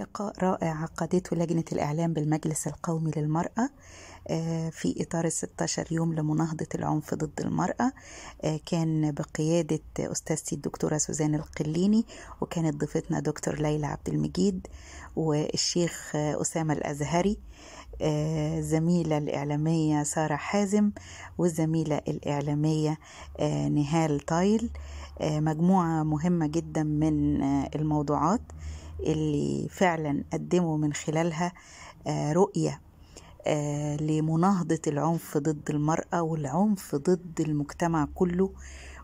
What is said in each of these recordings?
لقاء رائع عقدته لجنة الإعلام بالمجلس القومي للمرأة آه، في إطار 16 يوم لمناهضة العنف ضد المرأة آه، كان بقيادة أستاذتي الدكتورة سوزان القليني وكانت ضيفتنا دكتور ليلى عبد المجيد والشيخ أسامة الأزهري الزميلة آه، الإعلامية سارة حازم والزميلة الإعلامية نهال طايل مجموعة مهمة جدا من الموضوعات اللي فعلا قدموا من خلالها آه، رؤية آه، لمناهضة العنف ضد المرأة والعنف ضد المجتمع كله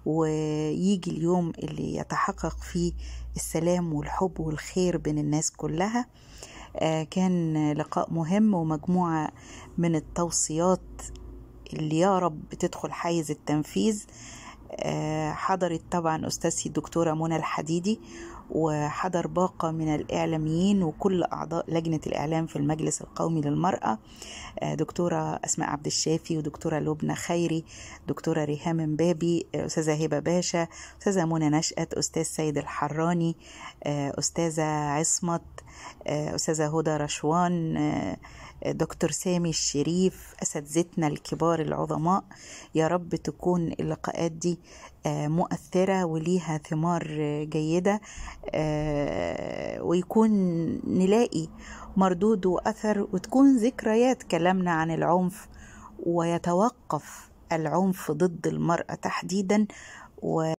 ويجي اليوم اللي يتحقق فيه السلام والحب والخير بين الناس كلها آه، كان لقاء مهم ومجموعة من التوصيات اللي يا رب تدخل حيز التنفيذ آه، حضرت طبعا أستاذتي الدكتورة منى الحديدي وحضر باقة من الإعلاميين وكل أعضاء لجنة الإعلام في المجلس القومي للمرأة آه، دكتورة أسماء عبد الشافي ودكتورة لبنى خيري دكتورة ريهام مبابي آه، أستاذة هبة باشا أستاذة منى نشأت أستاذ سيد الحراني أستاذة عصمت أستاذة هدى رشوان دكتور سامي الشريف أساتذتنا الكبار العظماء يا رب تكون اللقاءات دي آه، مؤثرة وليها ثمار جيدة آه، ويكون نلاقي مردود وأثر وتكون ذكريات كلامنا عن العنف ويتوقف العنف ضد المرأة تحديدا و